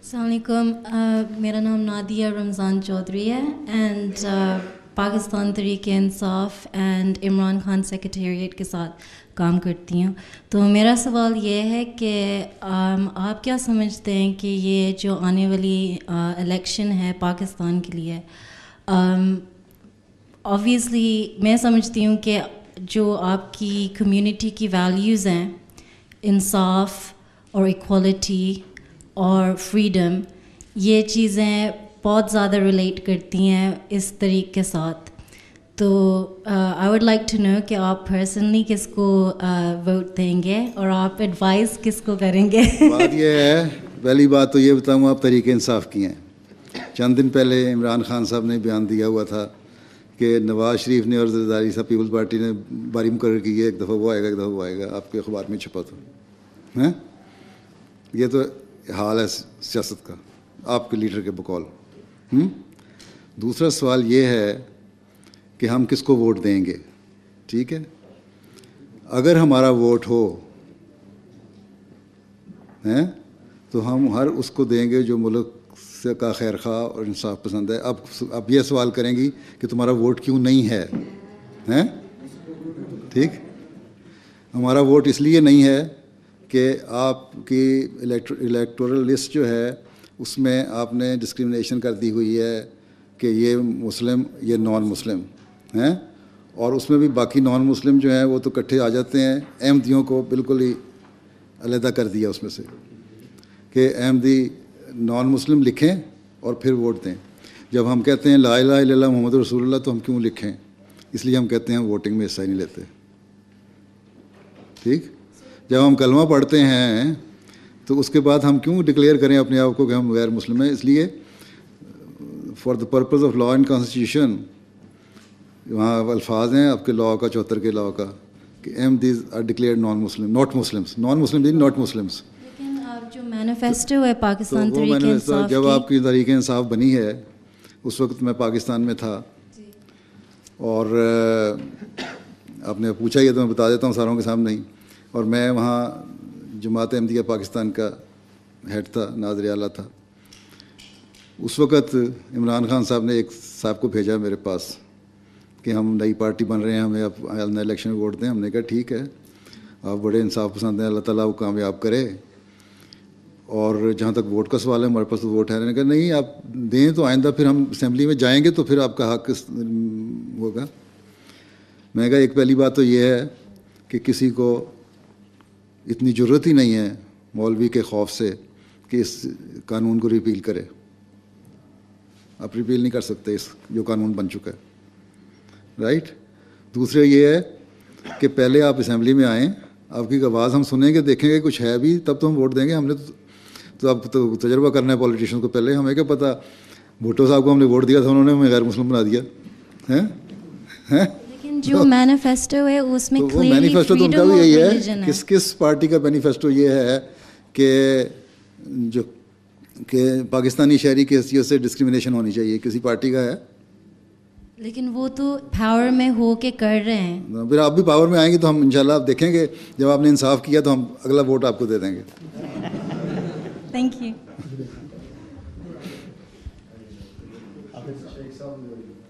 अलकुम uh, मेरा नाम नादिया रमज़ान चौधरी है and uh, Pakistan Tehreek Insaf and Imran Khan secretariat के साथ काम करती हूँ तो मेरा सवाल ये है कि um, आप क्या समझते हैं कि ये जो आने वाली इलेक्शन uh, है पाकिस्तान के लिए ऑब्वियसली um, मैं समझती हूँ कि जो आपकी कम्युनिटी की वैल्यूज़ हैं इंसाफ और इक्वलिटी और फ्रीडम ये चीज़ें बहुत ज़्यादा रिलेट करती हैं इस तरीक़ के साथ तो I would like to know कि आप पर्सनली किसको वोट uh, देंगे और आप एडवाइस किसको करेंगे बात ये है पहली बात तो ये बताऊँ आप तरीके इंसाफ की हैं चंद दिन पहले इमरान खान साहब ने बयान दिया हुआ था कि नवाज शरीफ ने और जरदारी साहब पीपल्स पार्टी ने बारी मुकर की है एक दफ़ा वो आएगा एक दफ़ा वो आएगा आपके अखबार में छपा तो हैं ये तो हाल है सियासत का आपके लीडर के बकौल हुँ? हम्म? दूसरा सवाल ये है कि हम किसको वोट देंगे ठीक है अगर हमारा वोट हो हैं तो हम हर उसको देंगे जो मुल्क से का खैर खा और इंसाफ पसंद है अब अब यह सवाल करेंगी कि तुम्हारा वोट क्यों नहीं है हैं ठीक हमारा वोट इसलिए नहीं है कि आपकी इलेक्टोरल लिस्ट जो है उसमें आपने डिस्क्रिमिनेशन कर दी हुई है कि ये मुस्लिम ये नॉन मुस्लिम हैं और उसमें भी बाकी नॉन मुस्लिम जो हैं वो तो इकट्ठे आ जाते हैं अहमदियों को बिल्कुल ही अलहदा कर दिया उसमें से कि अहमदी नॉन मुस्लिम लिखें और फिर वोट दें जब हम कहते हैं ला ला मोहम्मद रसूल तो हम क्यों लिखें इसलिए हम कहते हैं वोटिंग में हिस्सा नहीं लेते ठीक जब हम कलमा पढ़ते हैं तो उसके बाद हम क्यों डिक्लेयर करें अपने आप को कि हम गैर मुस्लिम हैं इसलिए for the purpose of law and constitution वहाँ अल्फाज हैं आपके लॉ का चौहत्तर के लॉ का कि um these are declare non Muslim not Muslims non Muslim in not Muslims जो मैनिफेस्टो है पाकिस्तान तो जब आपकी तरीक इंसाफ बनी है उस वक्त मैं पाकिस्तान में था और आपने पूछा ही तो मैं बता देता हूँ सारों के सामने ही और मैं वहाँ जमात अहमदिया पाकिस्तान का हेड था नाजर आला था उस वक़्त इमरान खान साहब ने एक साहब को भेजा मेरे पास कि हम नई पार्टी बन रहे हैं हमें आप नए इलेक्शन वोट दें हमने कहा ठीक है आप बड़े इंसाफ पसंद हैं अल्लाह ताला वो कामयाब करे और जहाँ तक वोट का सवाल है हमारे पास तो वोट है कहा नहीं आप दें तो आइंदा फिर हम असम्बली में जाएंगे तो फिर आपका हक होगा मैं कहा एक पहली बात तो ये है कि किसी को इतनी ज़रूरत ही नहीं है मौलवी के खौफ से कि इस कानून को रिपील करे आप रिपील नहीं कर सकते इस जो कानून बन चुका है राइट दूसरे ये है कि पहले आप असम्बली में आएँ आपकी आवाज़ हम सुनेंगे देखेंगे कुछ है भी तब तो हम वोट देंगे हमने तो, तो आप तो तजर्बा करना है पॉलिटिशन को पहले हमें क्या पता भुट्टो साहब को हमने वोट दिया था उन्होंने हमें गैर मुस्लिम बना दिया हैं हैं जो मैनिफेस्टो है उसमें तो मैनिफेस्टो तो उनका भी यही है किस किस पार्टी का मैनिफेस्टो ये है कि जो कि पाकिस्तानी शहरी के हैसियत से डिस्क्रिमिनेशन होनी चाहिए किसी पार्टी का है लेकिन वो तो पावर में हो के कर रहे हैं तो फिर आप भी पावर में आएंगे तो हम इंशाल्लाह आप देखेंगे जब आपने इंसाफ किया तो हम अगला वोट आपको दे देंगे थैंक यू अच्छा,